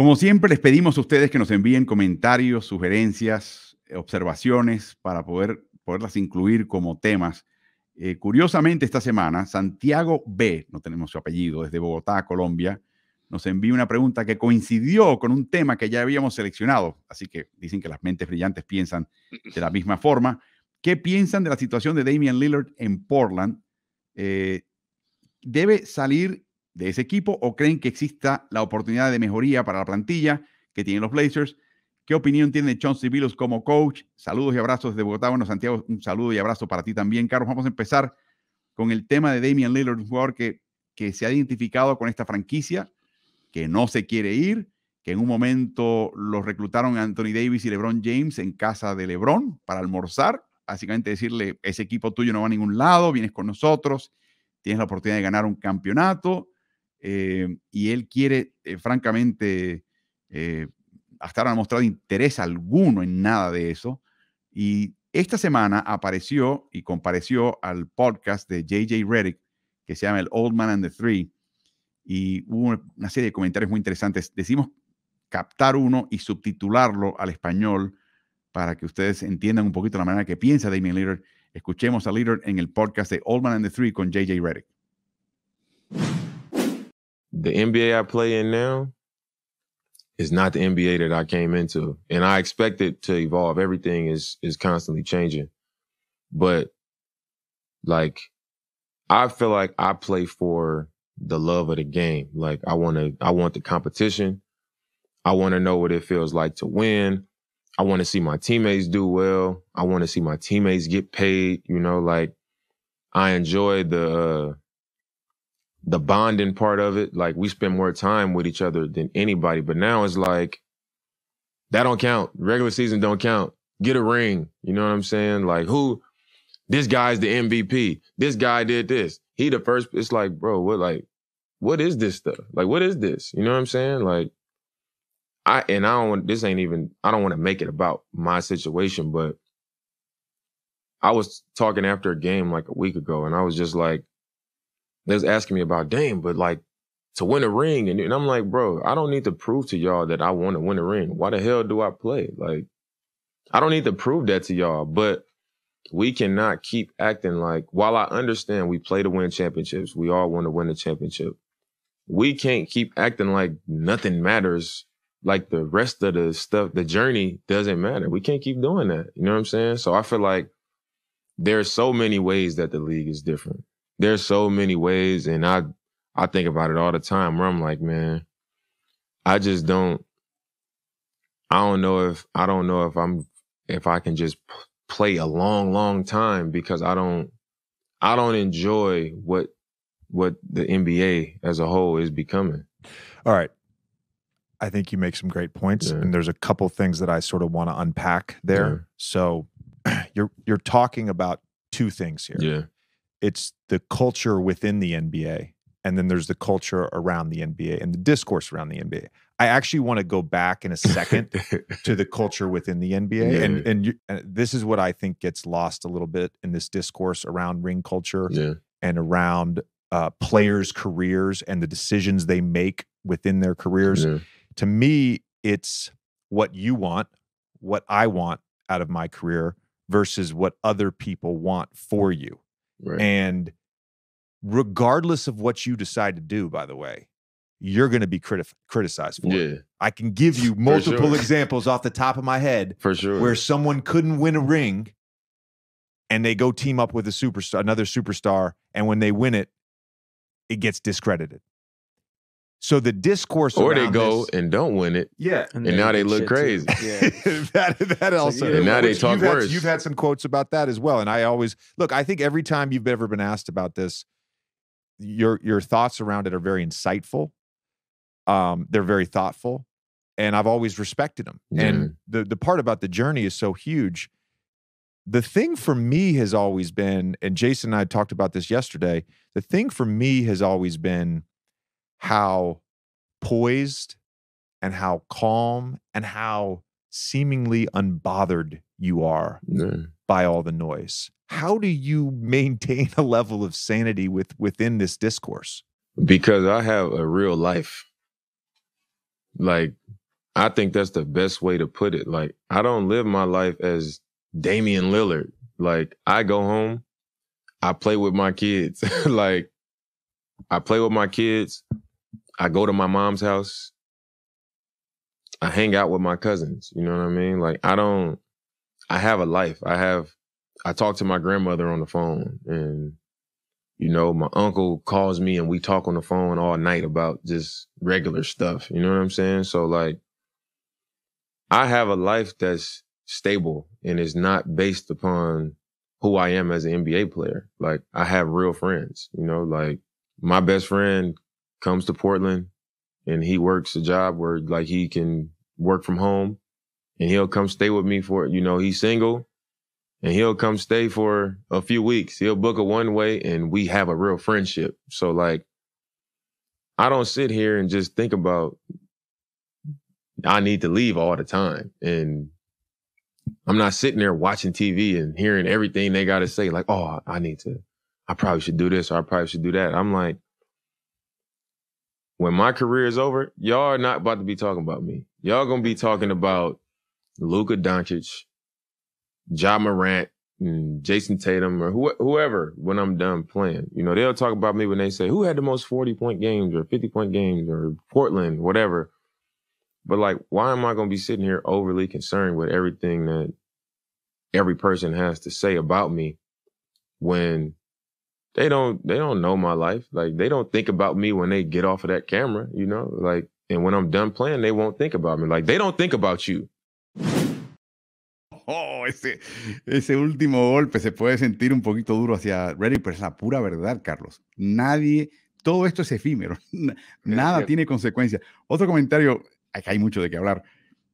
Como siempre, les pedimos a ustedes que nos envíen comentarios, sugerencias, observaciones para poder, poderlas incluir como temas. Eh, curiosamente, esta semana, Santiago B., no tenemos su apellido, desde Bogotá, Colombia, nos envía una pregunta que coincidió con un tema que ya habíamos seleccionado. Así que dicen que las mentes brillantes piensan de la misma forma. ¿Qué piensan de la situación de Damian Lillard en Portland? Eh, ¿Debe salir de ese equipo o creen que exista la oportunidad de mejoría para la plantilla que tienen los Blazers. ¿Qué opinión tiene Chauncey Vilos como coach? Saludos y abrazos desde Bogotá. Bueno, Santiago, un saludo y abrazo para ti también, Carlos. Vamos a empezar con el tema de Damian Lillard, un jugador que, que se ha identificado con esta franquicia, que no se quiere ir, que en un momento los reclutaron Anthony Davis y LeBron James en casa de LeBron para almorzar, básicamente decirle, ese equipo tuyo no va a ningún lado, vienes con nosotros, tienes la oportunidad de ganar un campeonato, eh, y él quiere, eh, francamente, eh, hasta ahora no ha mostrado interés alguno en nada de eso. Y esta semana apareció y compareció al podcast de JJ Reddick, que se llama El Old Man and the Three, y hubo una serie de comentarios muy interesantes. Decimos captar uno y subtitularlo al español para que ustedes entiendan un poquito la manera que piensa Damien Leader. Escuchemos a Leader en el podcast de Old Man and the Three con JJ Reddick. the NBA I play in now is not the NBA that I came into. And I expect it to evolve. Everything is is constantly changing. But like I feel like I play for the love of the game. Like I want to I want the competition. I want to know what it feels like to win. I want to see my teammates do well. I want to see my teammates get paid, you know, like I enjoy the uh, the bonding part of it, like we spend more time with each other than anybody. But now it's like that don't count. Regular season don't count. Get a ring. You know what I'm saying? Like who this guy's the MVP. This guy did this. He the first it's like, bro, what like what is this stuff? Like what is this? You know what I'm saying? Like I and I don't want this ain't even I don't want to make it about my situation, but I was talking after a game like a week ago and I was just like they was asking me about Dame, but like to win a ring, and, and I'm like, bro, I don't need to prove to y'all that I want to win a ring. Why the hell do I play? Like, I don't need to prove that to y'all, but we cannot keep acting like while I understand we play to win championships, we all want to win a championship. We can't keep acting like nothing matters, like the rest of the stuff, the journey doesn't matter. We can't keep doing that. You know what I'm saying? So I feel like there's so many ways that the league is different there's so many ways, and I I think about it all the time where I'm like, man, I just don't. I don't know if I don't know if I'm if I can just play a long, long time because I don't I don't enjoy what what the NBA as a whole is becoming. All right. I think you make some great points, yeah. and there's a couple things that I sort of want to unpack there. Yeah. So, you're you're talking about two things here. Yeah it's the culture within the NBA, and then there's the culture around the NBA and the discourse around the NBA. I actually want to go back in a second to the culture within the NBA, yeah. and and, you, and, this is what I think gets lost a little bit in this discourse around ring culture yeah. and around uh, players' careers and the decisions they make within their careers. Yeah. To me, it's what you want, what I want out of my career versus what other people want for you. Right. And regardless of what you decide to do, by the way, you're going to be criti- criticized for yeah. it. I can give you multiple sure. examples off the top of my head for sure where someone couldn't win a ring and they go team up with a superstar, another superstar, and when they win it, it gets discredited. So the discourse, or they go this, and don't win it, yeah, and, and now they look crazy. Yeah, that that also. So, yeah, and now they talk you've worse. Had, you've had some quotes about that as well, and I always look. I think every time you've ever been asked about this, your your thoughts around it are very insightful. Um, they're very thoughtful, and I've always respected them. Mm. And the the part about the journey is so huge. The thing for me has always been, and Jason and I talked about this yesterday. The thing for me has always been how poised and how calm and how seemingly unbothered you are by all the noise. How do you maintain a level of sanity with within this discourse? Because I have a real life. Like I think that's the best way to put it. Like I don't live my life as Damian Lillard. Like I go home, I play with my kids. like I play with my kids, I go to my mom's house. I hang out with my cousins. You know what I mean? Like I don't. I have a life. I have. I talk to my grandmother on the phone, and you know, my uncle calls me, and we talk on the phone all night about just regular stuff. You know what I'm saying? So like, I have a life that's stable and is not based upon who I am as an NBA player. Like I have real friends. You know, like my best friend comes to Portland and he works a job where like he can work from home and he'll come stay with me for, you know, he's single and he'll come stay for a few weeks. He'll book a one way and we have a real friendship. So like, I don't sit here and just think about, I need to leave all the time. And I'm not sitting there watching TV and hearing everything they got to say, like, oh, I need to, I probably should do this or I probably should do that. I'm like, when my career is over, y'all are not about to be talking about me. Y'all gonna be talking about Luka Doncic, Ja Morant, and Jason Tatum, or whoever. When I'm done playing, you know they'll talk about me when they say who had the most 40 point games or 50 point games or Portland, whatever. But like, why am I gonna be sitting here overly concerned with everything that every person has to say about me when they don't they don't know my life. Like they don't think about me when they get off of that camera, you know? Like and when I'm done playing, they won't think about me. Like they don't think about you. Oh, ese, ese último golpe se puede sentir un poquito duro hacia ready, pero es la pura verdad, Carlos. Nadie, todo esto es efímero. Nada tiene consecuencias. Otro comentario, hay mucho de qué hablar.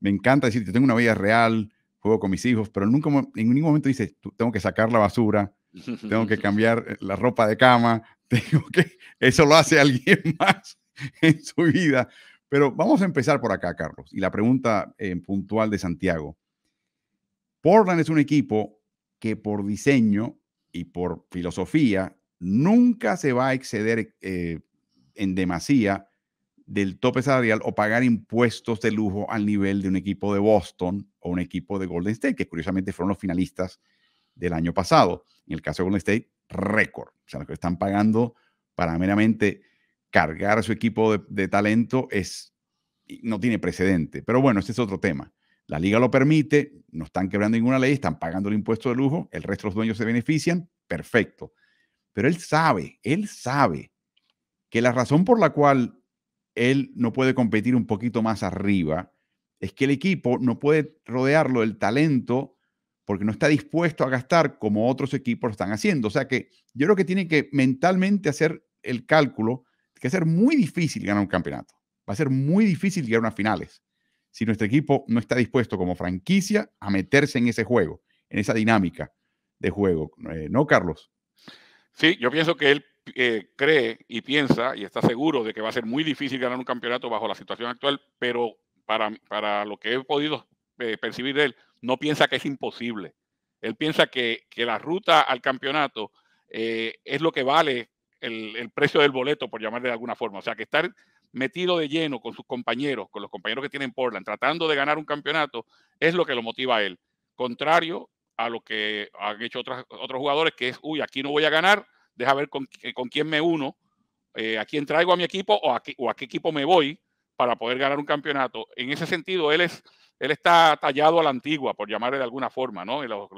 Me encanta decirte, tengo una vida real, juego con mis hijos, pero nunca en ningún momento dices, tengo que sacar la basura, tengo que cambiar eh, la ropa de cama, tengo que, eso lo hace alguien más en su vida. Pero vamos a empezar por acá, Carlos, y la pregunta eh, puntual de Santiago. Portland es un equipo que por diseño y por filosofía nunca se va a exceder eh, en demasía del tope salarial o pagar impuestos de lujo al nivel de un equipo de Boston o un equipo de Golden State, que curiosamente fueron los finalistas del año pasado. En el caso de Golden State, récord. O sea, lo que están pagando para meramente cargar a su equipo de, talento es, no tiene precedente. Pero bueno, ese es otro tema. La liga lo permite, no están quebrando ninguna ley, están pagando el impuesto de lujo, el resto de los dueños se benefician, perfecto. Pero él sabe, él sabe que la razón por la cual él no puede competir un poquito más arriba es que el equipo no puede rodearlo del talento porque no está dispuesto a gastar como otros equipos están haciendo. O sea que yo creo que tiene que mentalmente hacer el cálculo que va a ser muy difícil ganar un campeonato. Va a ser muy difícil llegar a unas finales si nuestro equipo no está dispuesto como franquicia a meterse en ese juego, en esa dinámica de juego. Eh, ¿No, Carlos? Sí, yo pienso que él eh, cree y piensa y está seguro de que va a ser muy difícil ganar un campeonato bajo la situación actual, pero para, para lo que he podido eh, percibir de él, no piensa que es imposible. Él piensa que, la ruta al campeonato eh, es lo que vale el, precio del boleto, por llamarle de alguna forma. O sea, que estar metido de lleno con sus compañeros, con los compañeros que tienen Portland, tratando de ganar un campeonato, es lo que lo motiva a él. Contrario a lo que han hecho otros otros jugadores, que es, uy, aquí no voy a ganar, deja ver con, quién me uno, eh, a quién traigo a mi equipo o o a qué equipo me voy para poder ganar un campeonato. En ese sentido, él, es, él está tallado a la antigua, por llamarle de alguna forma, ¿no? Los,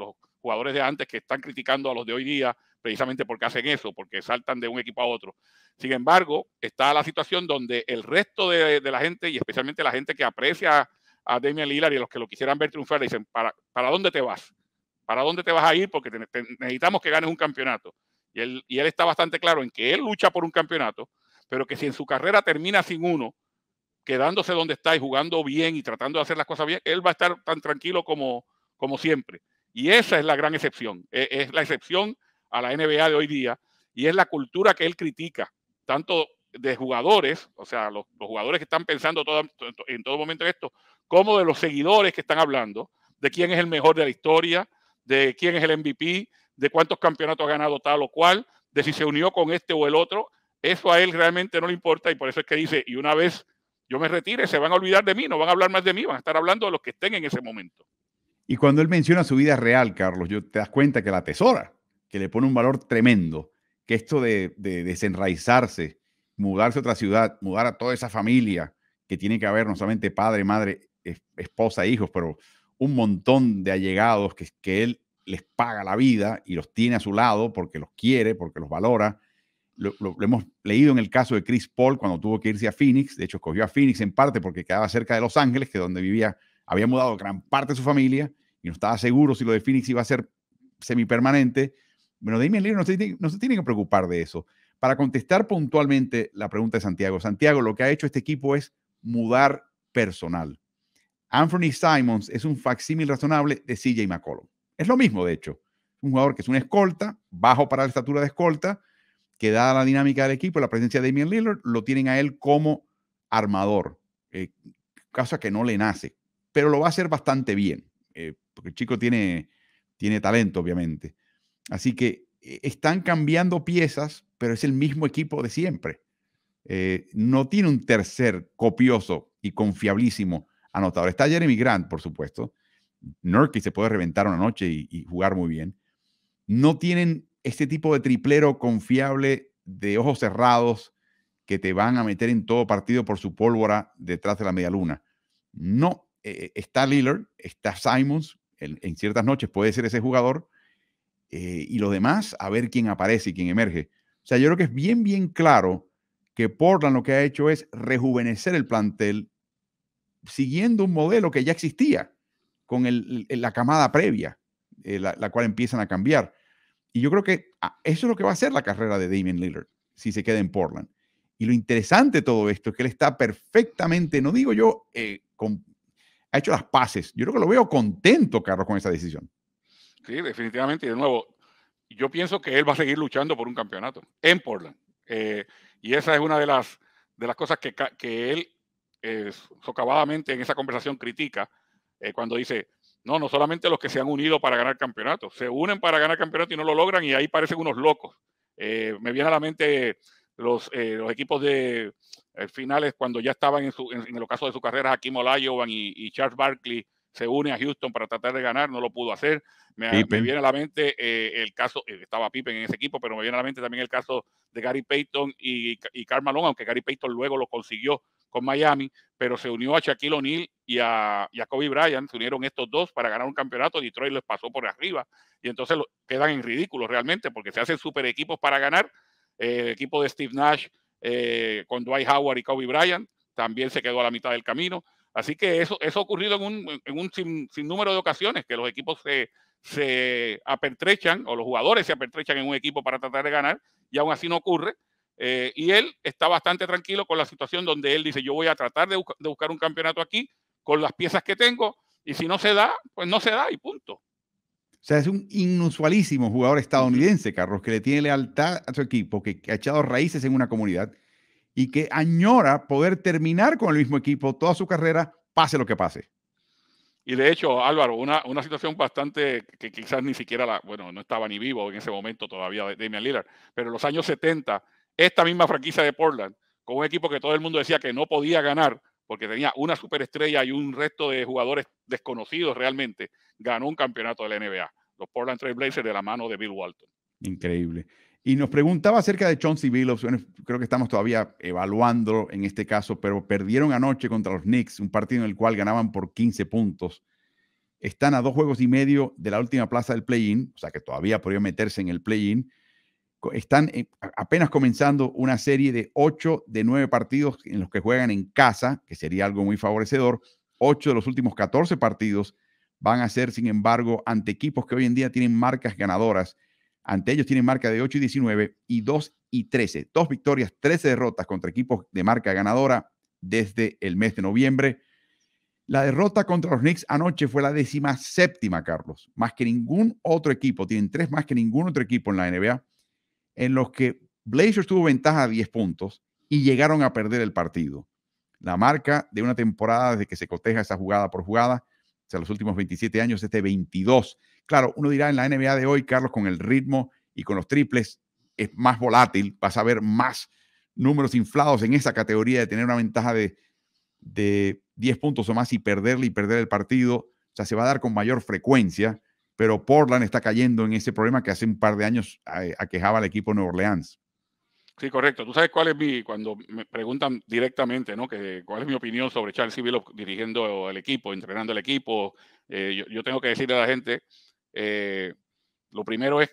jugadores de antes que están criticando a los de hoy día precisamente porque hacen eso, porque saltan de un equipo a otro. Sin embargo, está la situación donde el resto de, la gente, y especialmente la gente que aprecia a Damian Lillard y a los que lo quisieran ver triunfar, le dicen, ¿para, ¿para dónde te vas? ¿Para dónde te vas a ir? Porque necesitamos que ganes un campeonato. Y él, y él está bastante claro en que él lucha por un campeonato, pero que si en su carrera termina sin uno, quedándose donde está y jugando bien y tratando de hacer las cosas bien, él va a estar tan tranquilo como, como siempre. Y esa es la gran excepción, e, es, la excepción a la NBA de hoy día y es la cultura que él critica, tanto de jugadores, o sea, los, jugadores que están pensando en todo momento en esto, como de los seguidores que están hablando, de quién es el mejor de la historia, de quién es el MVP, de cuántos campeonatos ha ganado tal o cual, de si se unió con este o el otro. Eso a él realmente no le importa y por eso es que dice, y una vez yo me retire, se van a olvidar de mí, no van a hablar más de mí, van a estar hablando de los que estén en ese momento. Y cuando él menciona su vida real, Carlos, yo te das cuenta que la tesora, que le pone un valor tremendo, que esto de, desenraizarse, mudarse a otra ciudad, mudar a toda esa familia que tiene que haber no solamente padre, madre, esposa, hijos, pero un montón de allegados que él les paga la vida y los tiene a su lado porque los quiere, porque los valora, lo, hemos leído en el caso de Chris Paul cuando tuvo que irse a Phoenix. De hecho, cogió a Phoenix en parte porque quedaba cerca de Los Ángeles, que donde vivía, había mudado gran parte de su familia y no estaba seguro si lo de Phoenix iba a ser semipermanente. Bueno, Damian Lillard no se, tiene, no se tiene que preocupar de eso. Para contestar puntualmente la pregunta de Santiago, Santiago, lo que ha hecho este equipo es mudar personal. Anthony Simons es un facsímil razonable de CJ McCollum. Es lo mismo, de hecho. Un jugador que es una escolta, bajo para la estatura de escolta, que dada la dinámica del equipo, la presencia de Damian Lillard, lo tienen a él como armador, eh, cosa que no le nace, pero lo va a hacer bastante bien, eh, porque el chico tiene, tiene talento, obviamente. Así que eh, están cambiando piezas, pero es el mismo equipo de siempre. Eh, no tiene un tercer copioso y confiablísimo anotador. Está Jeremy Grant, por supuesto. Nurky se puede reventar una noche y jugar muy bien. No tienen este tipo de triplero confiable de ojos cerrados que te van a meter en todo partido por su pólvora detrás de la media luna. No, eh, está Lillard, está Simons, en, ciertas noches puede ser ese jugador, eh, y los demás a ver quién aparece y quién emerge. O sea, yo creo que es bien, bien claro que Portland lo que ha hecho es rejuvenecer el plantel siguiendo un modelo que ya existía con la camada previa, eh, la cual empiezan a cambiar. Y yo creo que ah, eso es lo que va a ser la carrera de Damian Lillard si se queda en Portland. Y lo interesante de todo esto es que él está perfectamente, no digo yo, eh, ha hecho las paces. Yo creo que lo veo contento, Carlos, con esa decisión. Sí, definitivamente. Y de nuevo, yo pienso que él va a seguir luchando por un campeonato en Portland. Eh, y esa es una de las, de las cosas que, que él eh, socavadamente en esa conversación critica cuando dice, no, no solamente los que se han unido para ganar campeonatos, se unen para ganar campeonato y no lo logran y ahí parecen unos locos. Eh, me vienen a la mente los, eh, equipos de eh, finales cuando ya estaban en, su, el caso de su carrera, Hakim Olajuwon y Charles Barkley se une a Houston para tratar de ganar, no lo pudo hacer. Me, ah, viene a la mente eh, el caso, eh, estaba Pippen en ese equipo, pero me viene a la mente también el caso de Gary Payton y, y Karl Malone, aunque Gary Payton luego lo consiguió con Miami, pero se unió a Shaquille O'Neal y a, y Kobe Bryant, se unieron estos dos para ganar un campeonato, Detroit les pasó por arriba y entonces lo, quedan en ridículo realmente porque se hacen super equipos para ganar, eh, el equipo de Steve Nash con Dwight Howard y Kobe Bryant también se quedó a la mitad del camino, Así que eso, eso ha ocurrido en un, sin, sinnúmero de ocasiones, que los equipos se, se apertrechan o los jugadores se apertrechan en un equipo para tratar de ganar y aún así no ocurre. Eh, y él está bastante tranquilo con la situación donde él dice, yo voy a tratar de, buscar un campeonato aquí con las piezas que tengo y si no se da, pues no se da y punto. O sea, es un inusualísimo jugador estadounidense, Carlos, que le tiene lealtad a su equipo, que, que ha echado raíces en una comunidad y que añora poder terminar con el mismo equipo toda su carrera, pase lo que pase. Y de hecho, Álvaro, una, una situación bastante que quizás ni siquiera, la, bueno, no estaba ni vivo en ese momento todavía Damian Lillard, pero en los años 70, esta misma franquicia de Portland, con un equipo que todo el mundo decía que no podía ganar, porque tenía una superestrella y un resto de jugadores desconocidos realmente, ganó un campeonato de la NBA. Los Portland Trail Blazers de la mano de Bill Walton. Increíble. Y nos preguntaba acerca de Chauncey Billups. creo que estamos todavía evaluando en este caso, pero perdieron anoche contra los Knicks, un partido en el cual ganaban por 15 puntos. Están a dos juegos y medio de la última plaza del play-in, o sea que todavía podrían meterse en el play-in. Están eh, apenas comenzando una serie de ocho de nueve partidos en los que juegan en casa, que sería algo muy favorecedor. Ocho de los últimos 14 partidos van a ser, sin embargo, ante equipos que hoy en día tienen marcas ganadoras ante ellos tienen marca de 8 y 19 y 2 y 13. Dos victorias, 13 derrotas contra equipos de marca ganadora desde el mes de noviembre. La derrota contra los Knicks anoche fue la décima séptima, Carlos. Más que ningún otro equipo. Tienen tres más que ningún otro equipo en la NBA en los que Blazers tuvo ventaja de 10 puntos y llegaron a perder el partido. La marca de una temporada desde que se coteja esa jugada por jugada o sea, los últimos 27 años, este 22. Claro, uno dirá en la NBA de hoy, Carlos, con el ritmo y con los triples, es más volátil, vas a ver más números inflados en esa categoría de tener una ventaja de, de 10 puntos o más y perderle y perder el partido. O sea, se va a dar con mayor frecuencia, pero Portland está cayendo en ese problema que hace un par de años eh, aquejaba al equipo de Nueva Orleans. Sí, correcto. Tú sabes cuál es mi, cuando me preguntan directamente, ¿no? Que, ¿Cuál es mi opinión sobre Charles civil dirigiendo el equipo, entrenando el equipo? Eh, yo, tengo que decirle a la gente, eh, lo primero es,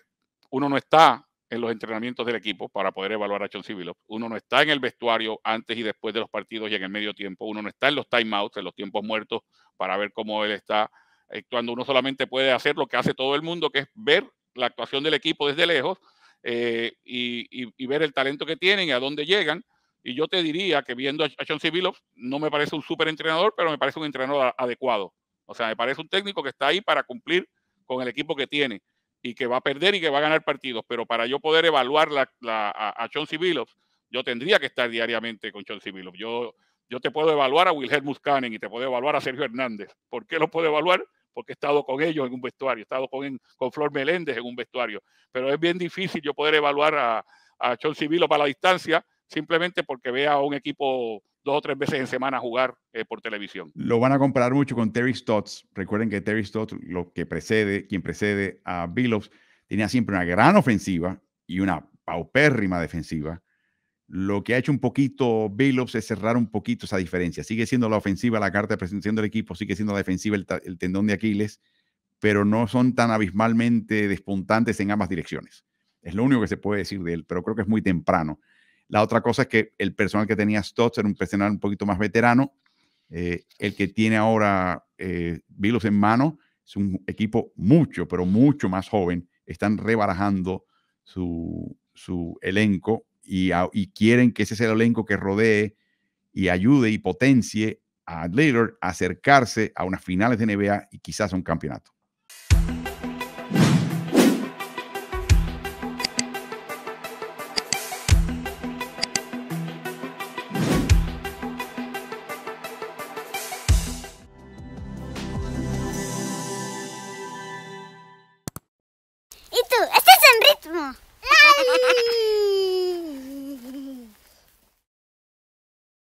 uno no está en los entrenamientos del equipo para poder evaluar a Charles Civillo. Uno no está en el vestuario antes y después de los partidos y en el medio tiempo. Uno no está en los timeouts, en los tiempos muertos, para ver cómo él está actuando. Uno solamente puede hacer lo que hace todo el mundo, que es ver la actuación del equipo desde lejos eh, y, ver el talento que tienen y a dónde llegan. Y yo te diría que viendo a, John no me parece un súper entrenador, pero me parece un entrenador adecuado. O sea, me parece un técnico que está ahí para cumplir con el equipo que tiene y que va a perder y que va a ganar partidos. Pero para yo poder evaluar la, a, John yo tendría que estar diariamente con John Civilov. Yo, yo te puedo evaluar a Wilhelm Muskanen y te puedo evaluar a Sergio Hernández. ¿Por qué lo puedo evaluar? porque he estado con ellos en un vestuario, he estado con, con Flor Meléndez en un vestuario, pero es bien difícil yo poder evaluar a, a Vilo para la distancia simplemente porque vea a un equipo dos o tres veces en semana jugar eh, por televisión. Lo van a comparar mucho con Terry Stotts. Recuerden que Terry Stotts, lo que precede, quien precede a Billups, tenía siempre una gran ofensiva y una paupérrima defensiva. Lo que ha hecho un poquito Billups es cerrar un poquito esa diferencia. Sigue siendo la ofensiva la carta de presencia del equipo, sigue siendo la defensiva el, tendón de Aquiles, pero no son tan abismalmente despuntantes en ambas direcciones. Es lo único que se puede decir de él, pero creo que es muy temprano. La otra cosa es que el personal que tenía Stotts era un personal un poquito más veterano. Eh, el que tiene ahora eh, en mano es un equipo mucho, pero mucho más joven. Están rebarajando su elenco y, quieren que ese sea el elenco que rodee y ayude y potencie a Lillard a acercarse a unas finales de NBA y quizás a un campeonato.